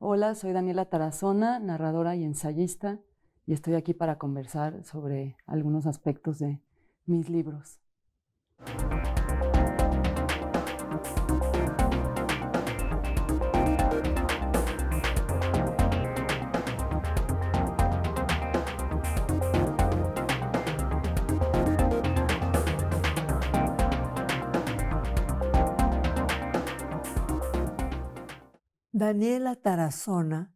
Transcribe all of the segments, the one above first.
Hola, soy Daniela Tarazona, narradora y ensayista, y estoy aquí para conversar sobre algunos aspectos de mis libros. Daniela Tarazona,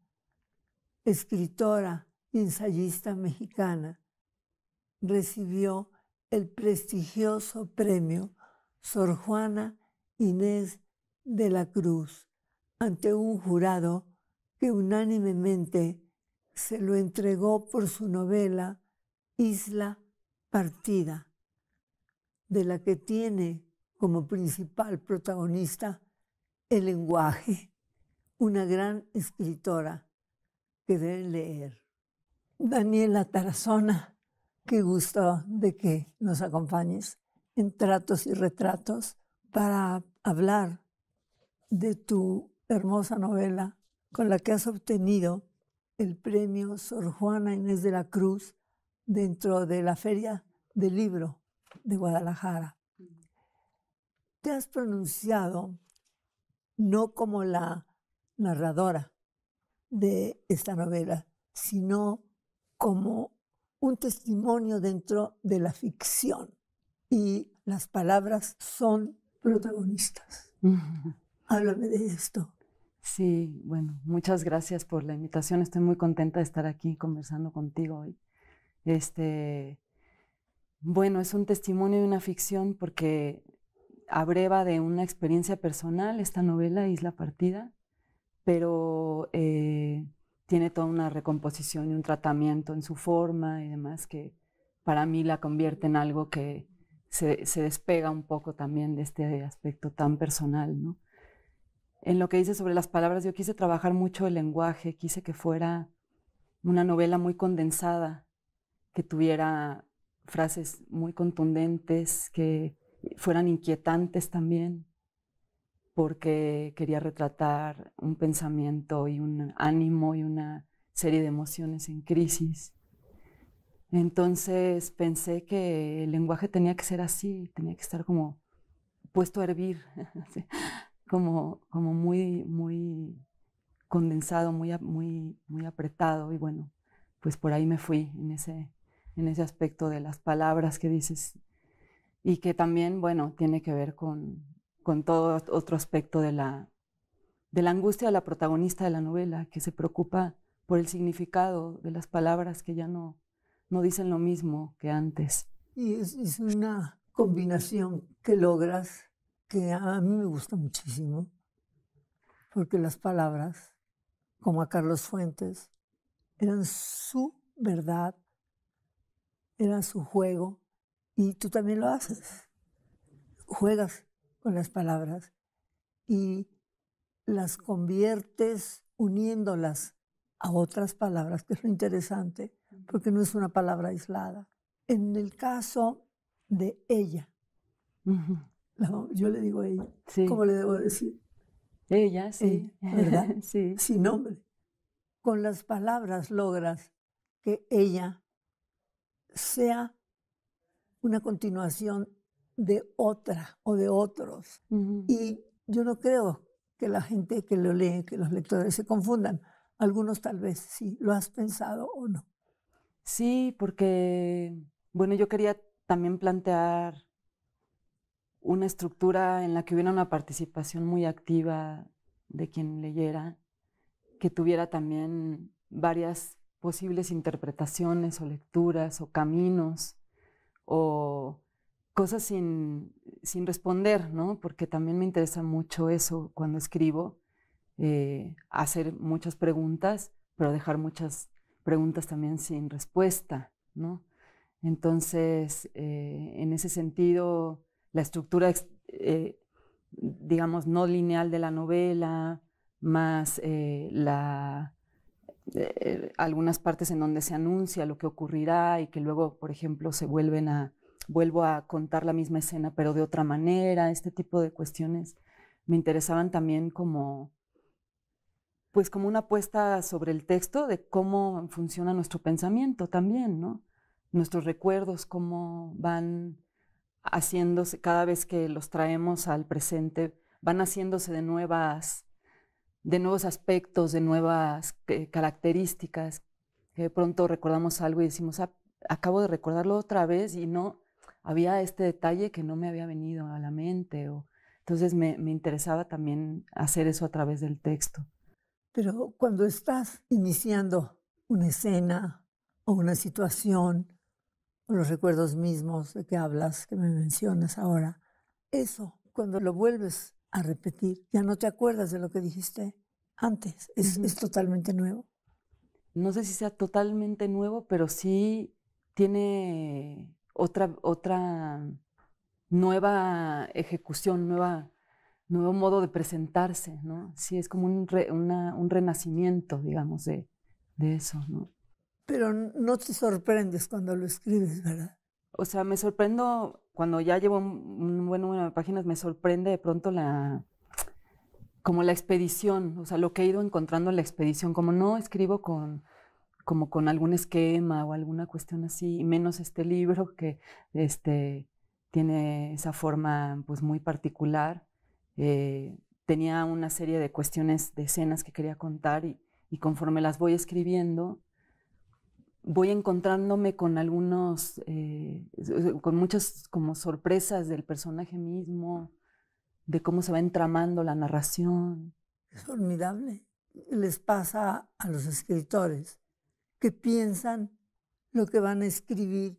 escritora y ensayista mexicana, recibió el prestigioso premio Sor Juana Inés de la Cruz ante un jurado que unánimemente se lo entregó por su novela Isla Partida, de la que tiene como principal protagonista el lenguaje una gran escritora que debe leer. Daniela Tarazona, qué gusto de que nos acompañes en Tratos y Retratos para hablar de tu hermosa novela con la que has obtenido el premio Sor Juana Inés de la Cruz dentro de la Feria del Libro de Guadalajara. Te has pronunciado no como la narradora de esta novela, sino como un testimonio dentro de la ficción. Y las palabras son protagonistas. Háblame de esto. Sí, bueno, muchas gracias por la invitación. Estoy muy contenta de estar aquí conversando contigo hoy. Este, bueno, es un testimonio de una ficción porque abreva de una experiencia personal esta novela Isla Partida pero eh, tiene toda una recomposición y un tratamiento en su forma y demás que para mí la convierte en algo que se, despega un poco también de este aspecto tan personal. ¿no? En lo que dice sobre las palabras, yo quise trabajar mucho el lenguaje, quise que fuera una novela muy condensada, que tuviera frases muy contundentes, que fueran inquietantes también, porque quería retratar un pensamiento y un ánimo y una serie de emociones en crisis. Entonces pensé que el lenguaje tenía que ser así, tenía que estar como puesto a hervir, como, como muy, muy condensado, muy, muy, muy apretado. Y bueno, pues por ahí me fui en ese, en ese aspecto de las palabras que dices y que también, bueno, tiene que ver con con todo otro aspecto de la, de la angustia de la protagonista de la novela, que se preocupa por el significado de las palabras que ya no, no dicen lo mismo que antes. Y es, es una combinación que logras que a mí me gusta muchísimo, porque las palabras, como a Carlos Fuentes, eran su verdad, era su juego, y tú también lo haces. Juegas con las palabras y las conviertes uniéndolas a otras palabras, que es lo interesante, porque no es una palabra aislada. En el caso de ella, yo le digo ella, ¿cómo le debo decir? Ella, sí. ¿Verdad? sí. Sin nombre. Con las palabras logras que ella sea una continuación de otra o de otros. Y yo no creo que la gente que lo lee, que los lectores se confundan. Algunos tal vez sí, lo has pensado o no. Sí, porque, bueno, yo quería también plantear una estructura en la que hubiera una participación muy activa de quien leyera, que tuviera también varias posibles interpretaciones o lecturas o caminos o cosas sin, responder, ¿no? Porque también me interesa mucho eso cuando escribo, eh, hacer muchas preguntas, pero dejar muchas preguntas también sin respuesta, ¿no? Entonces, eh, en ese sentido, la estructura, eh, digamos, no lineal de la novela, más la, algunas partes en donde se anuncia lo que ocurrirá y que luego, por ejemplo, se vuelven a, vuelvo a contar la misma escena, pero de otra manera, este tipo de cuestiones me interesaban también como, pues como una apuesta sobre el texto de cómo funciona nuestro pensamiento también, ¿no? Nuestros recuerdos, cómo van haciéndose, cada vez que los traemos al presente, van haciéndose de nuevas, de nuevos aspectos, de nuevas eh, características, de pronto recordamos algo y decimos, ah, acabo de recordarlo otra vez y no, había este detalle que no me había venido a la mente. O, entonces me, interesaba también hacer eso a través del texto. Pero cuando estás iniciando una escena o una situación, o los recuerdos mismos de que hablas, que me mencionas ahora, eso, cuando lo vuelves a repetir, ya no te acuerdas de lo que dijiste antes, es, es totalmente nuevo. No sé si sea totalmente nuevo, pero sí tiene otra, otra nueva ejecución, nueva, nuevo modo de presentarse, ¿no? Sí, es como un, un renacimiento, digamos, de, de eso, ¿no? Pero no te sorprendes cuando lo escribes, ¿verdad? O sea, me sorprendo, cuando ya llevo un, bueno buen número de páginas, me sorprende de pronto la, como la expedición, o sea, lo que he ido encontrando en la expedición, como no escribo con como con algún esquema o alguna cuestión así, menos este libro que este, tiene esa forma pues muy particular. Eh, tenía una serie de cuestiones, de escenas que quería contar y, conforme las voy escribiendo, voy encontrándome con algunos, eh, con muchas como sorpresas del personaje mismo, de cómo se va entramando la narración. Es formidable. Les pasa a los escritores que piensan lo que van a escribir,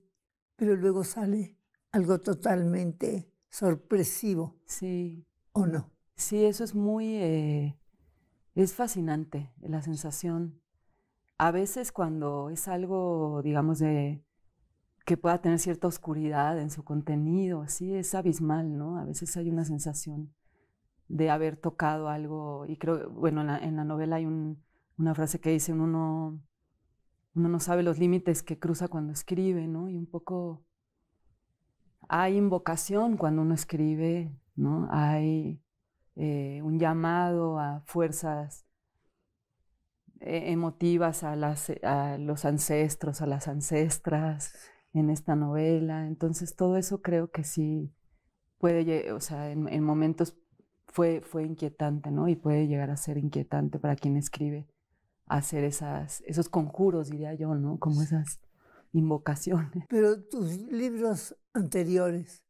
pero luego sale algo totalmente sorpresivo. Sí. ¿O no? Sí, eso es muy... Eh, es fascinante la sensación. A veces cuando es algo, digamos, de que pueda tener cierta oscuridad en su contenido, así es abismal, ¿no? A veces hay una sensación de haber tocado algo, y creo, bueno, en la, novela hay una frase que dice, uno no, uno no sabe los límites que cruza cuando escribe, ¿no? Y un poco hay invocación cuando uno escribe, ¿no? Hay eh, un llamado a fuerzas eh, emotivas a, los ancestros, a las ancestras en esta novela. Entonces todo eso creo que sí puede, o sea, en, en momentos fue, fue inquietante, ¿no? Y puede llegar a ser inquietante para quien escribe hacer esas, esos conjuros, diría yo, ¿no? Como esas invocaciones. Pero tus libros anteriores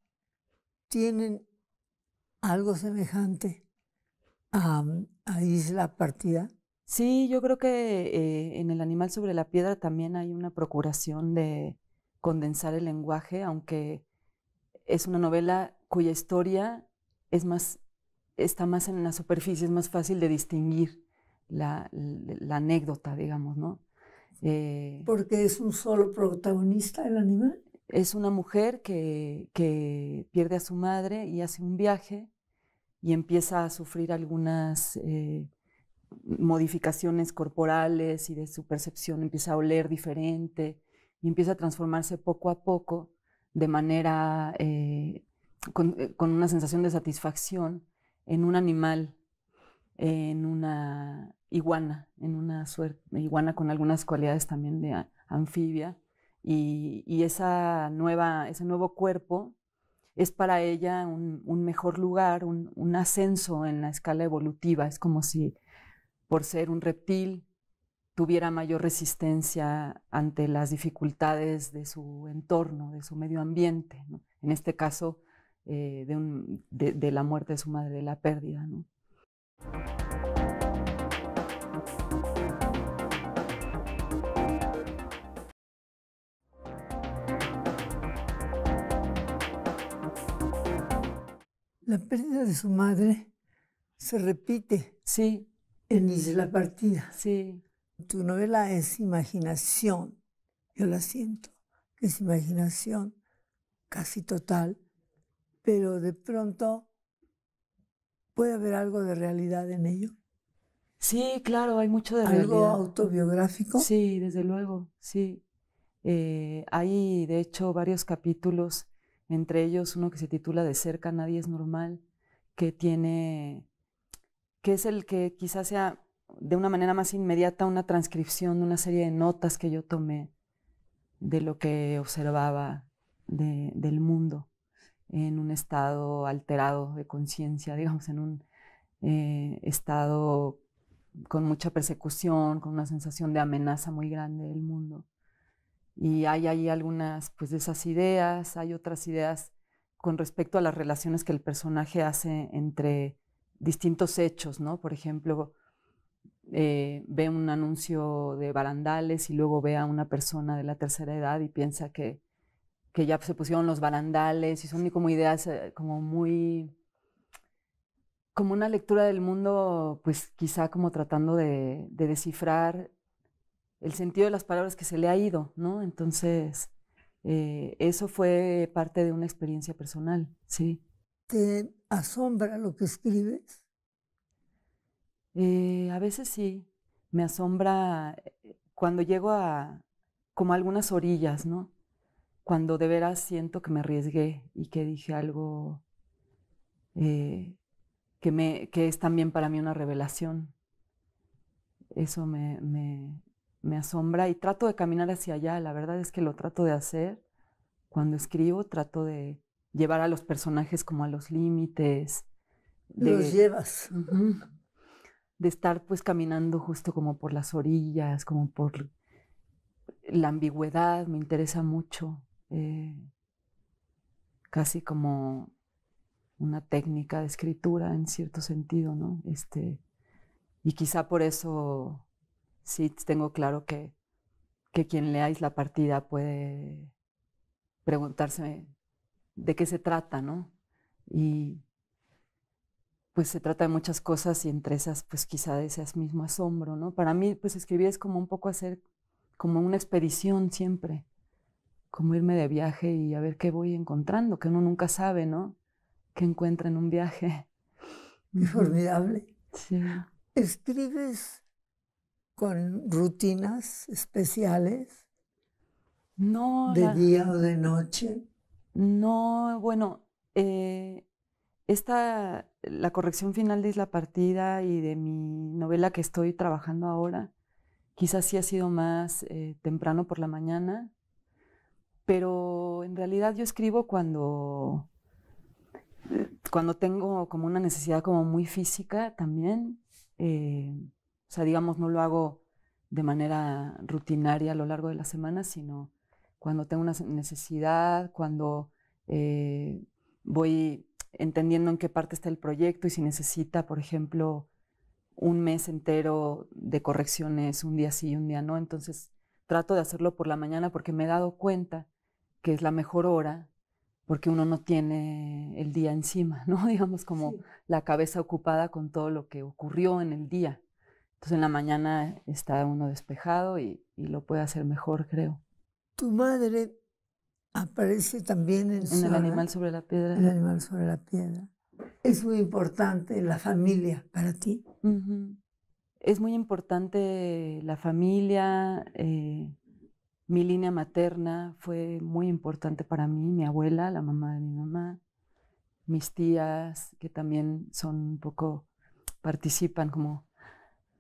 tienen algo semejante a, mm, a Isla Partida. Sí, yo creo que eh, en El animal sobre la piedra también hay una procuración de condensar el lenguaje, aunque es una novela cuya historia es más, está más en la superficie, es más fácil de distinguir la, anécdota, digamos, ¿no? Eh, Porque es un solo protagonista el animal. Es una mujer que, que, pierde a su madre y hace un viaje y empieza a sufrir algunas eh, modificaciones corporales y de su percepción, empieza a oler diferente y empieza a transformarse poco a poco de manera eh, con, con, una sensación de satisfacción en un animal, en una iguana, en una iguana con algunas cualidades también de anfibia. Y, esa nueva, ese nuevo cuerpo es para ella un, mejor lugar, un, ascenso en la escala evolutiva. Es como si por ser un reptil tuviera mayor resistencia ante las dificultades de su entorno, de su medio ambiente, en este caso eh, de, la muerte de su madre, de la pérdida. La pérdida de su madre se repite sí. en la Partida. Sí. Tu novela es imaginación, yo la siento, que es imaginación casi total, pero de pronto puede haber algo de realidad en ello. Sí, claro, hay mucho de realidad. ¿Algo autobiográfico? Sí, desde luego, sí. Eh, hay, de hecho, varios capítulos entre ellos uno que se titula De cerca nadie es normal, que tiene, que es el que quizás sea de una manera más inmediata una transcripción de una serie de notas que yo tomé de lo que observaba del mundo en un estado alterado de conciencia, digamos, en un eh, estado con mucha persecución, con una sensación de amenaza muy grande del mundo y hay ahí algunas pues, de esas ideas, hay otras ideas con respecto a las relaciones que el personaje hace entre distintos hechos, ¿no? Por ejemplo, eh, ve un anuncio de barandales y luego ve a una persona de la tercera edad y piensa que, ya se pusieron los barandales y son como ideas eh, como muy como una lectura del mundo, pues quizá como tratando de descifrar el sentido de las palabras que se le ha ido, ¿no? Entonces, eh, eso fue parte de una experiencia personal, sí. ¿Te asombra lo que escribes? Eh, a veces sí, me asombra eh, cuando llego a como a algunas orillas, ¿no? Cuando de veras siento que me arriesgué y que dije algo que, es también para mí una revelación. Eso me, me asombra y trato de caminar hacia allá. La verdad es que lo trato de hacer. Cuando escribo, trato de llevar a los personajes como a los límites. De, los llevas. de estar pues caminando justo como por las orillas, como por la ambigüedad, me interesa mucho. Eh, casi como una técnica de escritura en cierto sentido, ¿no? Este, y quizá por eso sí tengo claro que, que quien leáis la partida puede preguntarse de qué se trata, ¿no? Y pues se trata de muchas cosas y entre esas, pues quizá de ese mismo asombro, ¿no? Para mí, pues escribir es como un poco hacer, como una expedición siempre, como irme de viaje y a ver qué voy encontrando, que uno nunca sabe, ¿no? ¿Qué encuentra en un viaje? Muy formidable. Sí. Escribes con rutinas especiales? No. ¿De día o de noche? No, bueno, eh, esta, la corrección final de Isla Partida y de mi novela que estoy trabajando ahora, quizás sí ha sido más eh, temprano por la mañana, pero en realidad yo escribo cuando, eh, cuando tengo como una necesidad como muy física también. O sea, digamos, no lo hago de manera rutinaria a lo largo de la semana, sino cuando tengo una necesidad, cuando eh, voy entendiendo en qué parte está el proyecto y si necesita, por ejemplo, un mes entero de correcciones, un día sí y un día no. Entonces trato de hacerlo por la mañana porque me he dado cuenta que es la mejor hora porque uno no tiene el día encima, ¿no? Digamos como la cabeza ocupada con todo lo que ocurrió en el día. Entonces en la mañana está uno despejado y, lo puede hacer mejor, creo. Tu madre aparece también en, en el animal sobre la piedra. El animal sobre la piedra. Es muy importante la familia para ti. Es muy importante la familia. Eh, mi línea materna fue muy importante para mí, mi abuela, la mamá de mi mamá, mis tías, que también son un poco, participan como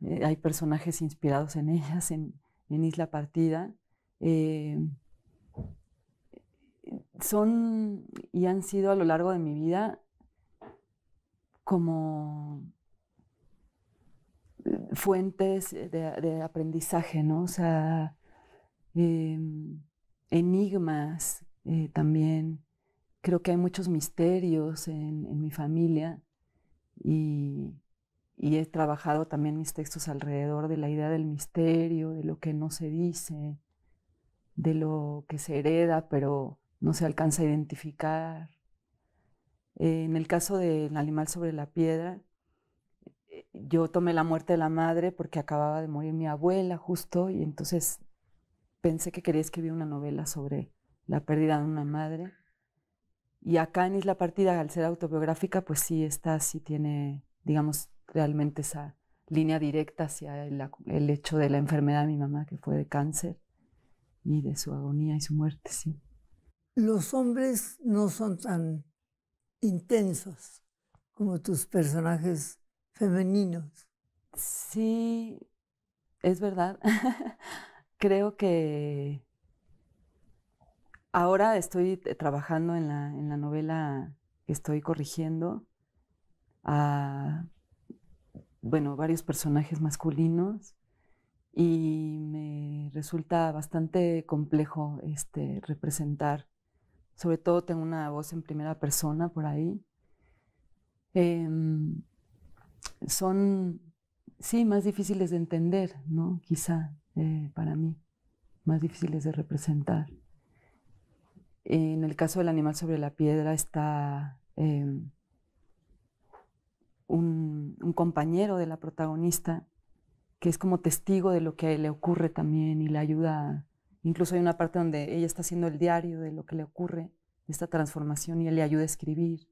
eh, hay personajes inspirados en ellas, en, Isla Partida. Eh, son y han sido a lo largo de mi vida como eh, fuentes de, aprendizaje, ¿no? O sea, enigmas también. Creo que hay muchos misterios en mi familia y, y he trabajado también mis textos alrededor de la idea del misterio, de lo que no se dice, de lo que se hereda pero no se alcanza a identificar. Eh, en el caso del animal sobre la piedra, eh, yo tomé la muerte de la madre porque acababa de morir mi abuela justo y entonces pensé que quería escribir una novela sobre la pérdida de una madre. Y acá en Isla Partida, al ser autobiográfica, pues sí, está, sí tiene, digamos, realmente esa línea directa hacia el, hecho de la enfermedad de mi mamá, que fue de cáncer, y de su agonía y su muerte, sí. Los hombres no son tan intensos como tus personajes femeninos. Sí, es verdad. Creo que ahora estoy trabajando en la, en la novela que estoy corrigiendo. A ah, bueno, varios personajes masculinos y me resulta bastante complejo este, representar. Sobre todo tengo una voz en primera persona por ahí. Em, son, sí, más difíciles de entender, ¿no? Quizá eh, para mí, más difíciles de representar. En el caso del animal sobre la piedra está... Em, un, compañero de la protagonista que es como testigo de lo que le ocurre también y le ayuda. Incluso hay una parte donde ella está haciendo el diario de lo que le ocurre, de esta transformación, y él le ayuda a escribir.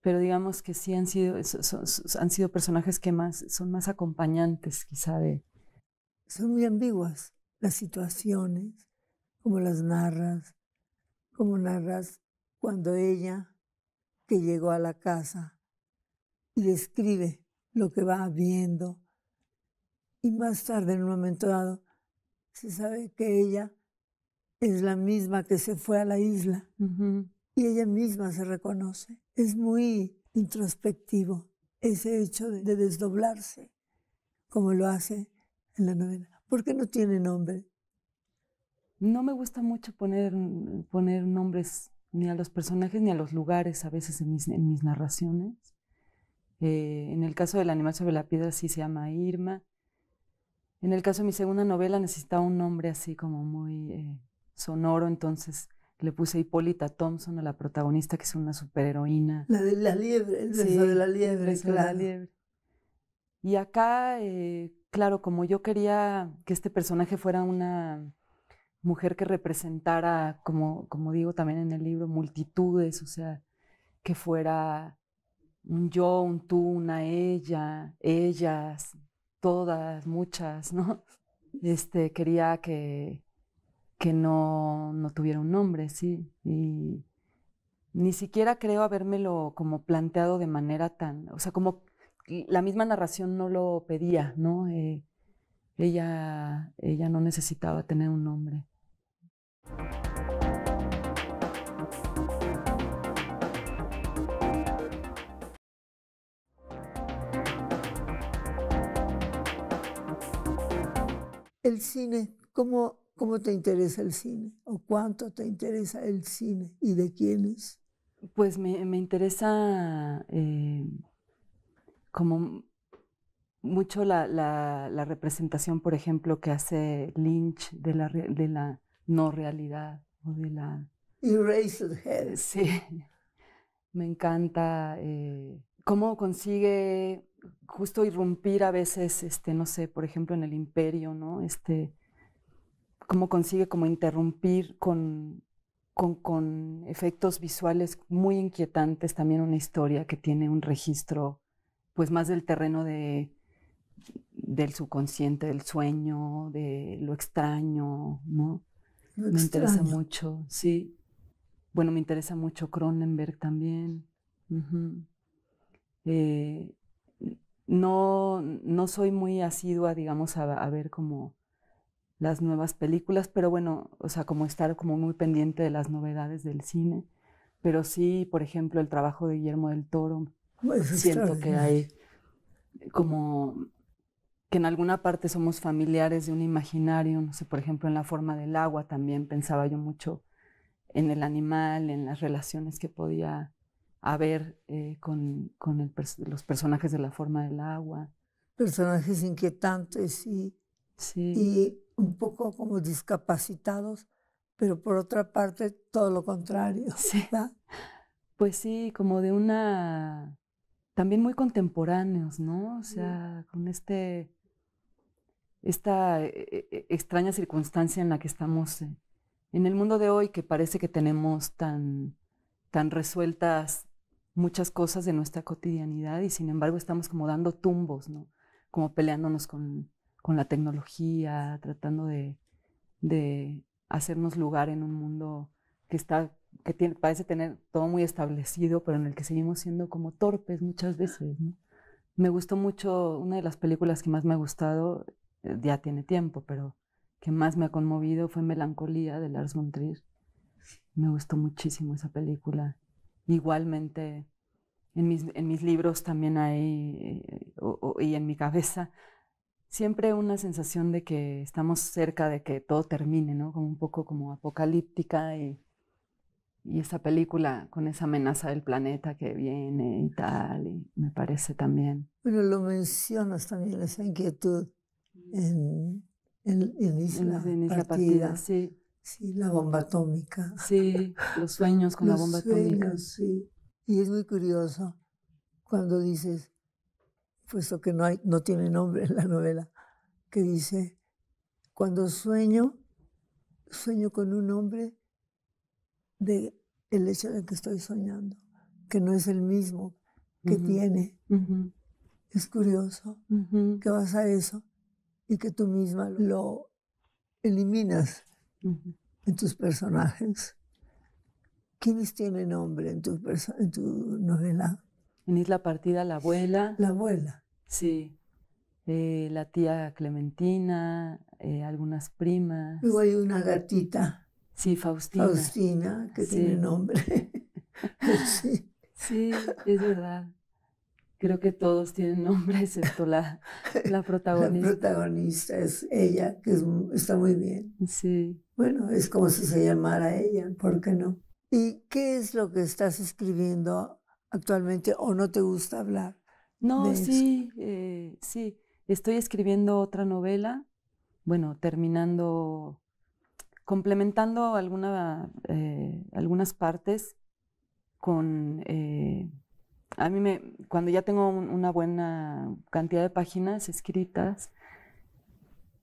Pero digamos que sí han sido, han sido personajes que más, son más acompañantes quizá de... Son muy ambiguas las situaciones, como las narras, como narras cuando ella, que llegó a la casa, y describe lo que va viendo. Y más tarde, en un momento dado, se sabe que ella es la misma que se fue a la isla y ella misma se reconoce. Es muy introspectivo ese hecho de, desdoblarse, como lo hace en la novela. ¿Por qué no tiene nombre? No me gusta mucho poner, poner nombres ni a los personajes ni a los lugares a veces en mis narraciones. Eh, en el caso del animal sobre la piedra sí se llama Irma. En el caso de mi segunda novela necesitaba un nombre así como muy eh, sonoro, entonces le puse Hipólita Thompson a la protagonista, que es una superheroína. La de la liebre, el de la liebre, claro. Y acá, eh, claro, como yo quería que este personaje fuera una mujer que representara, como, como digo también en el libro, multitudes, o sea, que fuera un yo, un tú, una ella, ellas, todas, muchas, ¿no? Este, quería que, que no, no tuviera un nombre, sí. Y ni siquiera creo habérmelo como planteado de manera tan, o sea, como la misma narración no lo pedía, ¿no? Eh, ella, ella no necesitaba tener un nombre. el cine, ¿cómo, ¿cómo te interesa el cine? ¿O cuánto te interesa el cine? ¿Y de quiénes? Pues me, interesa eh, como mucho la, representación, por ejemplo, que hace Lynch de la, de la no realidad o de la... Erased Head. Sí, me encanta eh, cómo consigue justo irrumpir a veces, este, no sé, por ejemplo, en el imperio, ¿no? Este, cómo consigue como interrumpir con, con, efectos visuales muy inquietantes también una historia que tiene un registro, pues más del terreno de, del subconsciente, del sueño, de lo extraño, ¿no? me interesa mucho, sí. Bueno, me interesa mucho Cronenberg también no, no soy muy asidua, digamos, a, ver como las nuevas películas, pero bueno, o sea, como estar como muy pendiente de las novedades del cine. Pero sí, por ejemplo, el trabajo de Guillermo del Toro, siento que hay como que en alguna parte somos familiares de un imaginario, no sé, por ejemplo, en la forma del agua también pensaba yo mucho en el animal, en las relaciones que podía a ver eh, con, los personajes de la forma del agua. Personajes inquietantes y, sí. y un poco como discapacitados, pero por otra parte todo lo contrario. Pues sí, como de una... también muy contemporáneos, ¿no? O sea, con este esta e, e, extraña circunstancia en la que estamos eh, en el mundo de hoy que parece que tenemos tan, tan resueltas muchas cosas de nuestra cotidianidad y sin embargo estamos como dando tumbos, ¿no? Como peleándonos con, la tecnología, tratando de, hacernos lugar en un mundo que está que parece tener todo muy establecido, pero en el que seguimos siendo como torpes muchas veces. Me gustó mucho, una de las películas que más me ha gustado, eh, ya tiene tiempo, pero que más me ha conmovido fue Melancolía de Lars von Trier. Me gustó muchísimo esa película Igualmente, en mis, en mis libros también hay, eh, y en mi cabeza, siempre una sensación de que estamos cerca de que todo termine, ¿no? Como un poco como apocalíptica y, y esa película con esa amenaza del planeta que viene y tal, y me parece también. Bueno, lo mencionas también, esa inquietud mm. en, en, en en Partida. Partida sí. Sí, la bomba atómica. Sí, los sueños con la bomba atómica. Sí. Y es muy curioso cuando dices, puesto que no, no tiene nombre en la novela, que dice, cuando sueño, sueño con un hombre de el hecho de que estoy soñando, que no es el mismo que tiene. Es curioso que vas a eso y que tú misma lo eliminas en tus personajes? ¿Quiénes tienen nombre en tu, en tu novela? En Isla Partida, la abuela. La abuela. Sí. Eh, la tía Clementina, eh, algunas primas. Luego hay una gatita. Sí, Faustina. Faustina, que tiene nombre. sí, es verdad creo que todos tienen nombres, excepto la, protagonista. La protagonista es ella, que es, está muy bien. Sí. Bueno, es como si se llamara ella, ¿por qué no? ¿Y qué es lo que estás escribiendo actualmente o no te gusta hablar? No, sí, eh, sí. Estoy escribiendo otra novela, bueno, terminando, complementando alguna, eh, algunas partes con... Eh, a mí me, cuando ya tengo una buena cantidad de páginas escritas,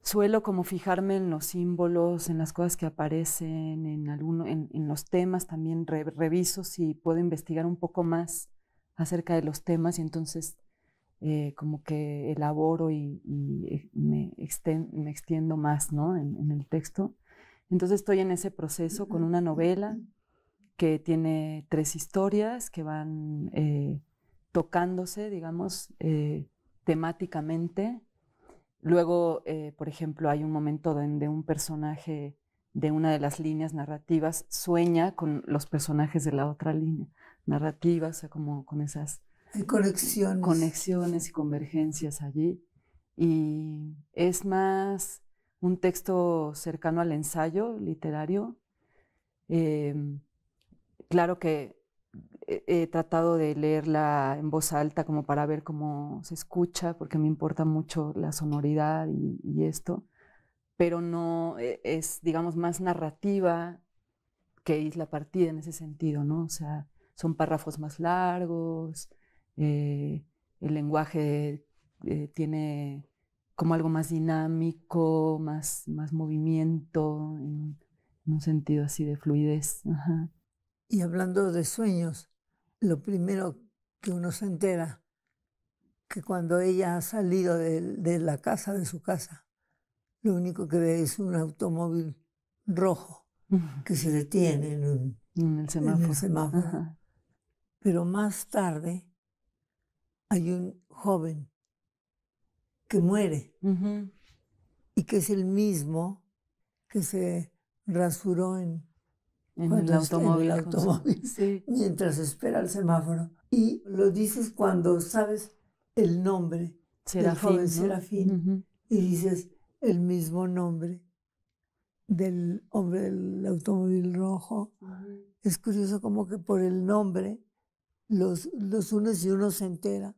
suelo como fijarme en los símbolos, en las cosas que aparecen, en, alguno, en, en los temas también reviso si puedo investigar un poco más acerca de los temas y entonces eh, como que elaboro y, eh, me, me, extiendo más ¿no? en, en, el texto. Entonces estoy en ese proceso con una novela que tiene tres historias que van eh, tocándose, digamos, eh, temáticamente. Luego, eh, por ejemplo, hay un momento donde un personaje de una de las líneas narrativas sueña con los personajes de la otra línea narrativa, o sea, como con esas conexiones. y convergencias allí. Y es más un texto cercano al ensayo literario claro que he tratado de leerla en voz alta como para ver cómo se escucha, porque me importa mucho la sonoridad y, esto, pero no e, es, digamos, más narrativa que Isla Partida en ese sentido, ¿no? O sea, son párrafos más largos, eh, el lenguaje eh, tiene como algo más dinámico, más, movimiento, en, un sentido así de fluidez. Y hablando de sueños, lo primero que uno se entera, que cuando ella ha salido de, la casa, de su casa, lo único que ve es un automóvil rojo que se detiene en, un, el semáforo. semáforo. Pero más tarde hay un joven que muere y que es el mismo que se rasuró en en el automóvil. Mientras espera el semáforo. Y lo dices cuando sabes el nombre Serafín, del joven Serafín. Y dices el mismo nombre del hombre del automóvil rojo. Es curioso como que por el nombre los, los unes y uno se entera.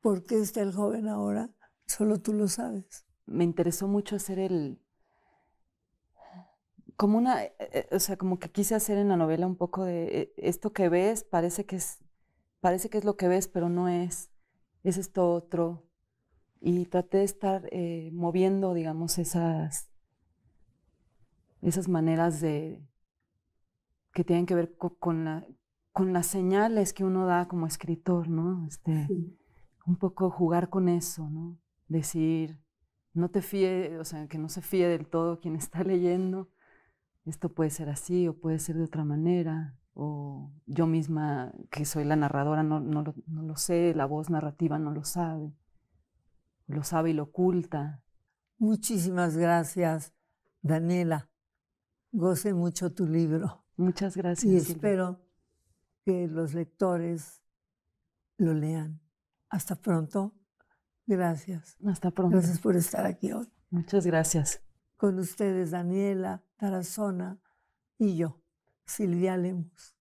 ¿Por qué está el joven ahora? Solo tú lo sabes. Me interesó mucho hacer el como una, eh, eh, o sea, como que quise hacer en la novela un poco de eh, esto que ves parece que es, parece que es lo que ves, pero no es, es esto otro. Y traté de estar moviendo, digamos, esas, esas maneras de, que tienen que ver con, con las señales que uno da como escritor, ¿no? Este, Un poco jugar con eso, ¿no? Decir, no te fíe, o sea, que no se fíe del todo quien está leyendo esto puede ser así o puede ser de otra manera, o yo misma, que soy la narradora, no, no, lo, sé, la voz narrativa no lo sabe, lo sabe y lo oculta. Muchísimas gracias, Daniela. Goce mucho tu libro. Muchas gracias. Y espero que los lectores lo lean. Hasta pronto. Gracias. Hasta pronto. Gracias por estar aquí hoy. Muchas gracias con ustedes Daniela Tarazona y yo, Silvia Lemos.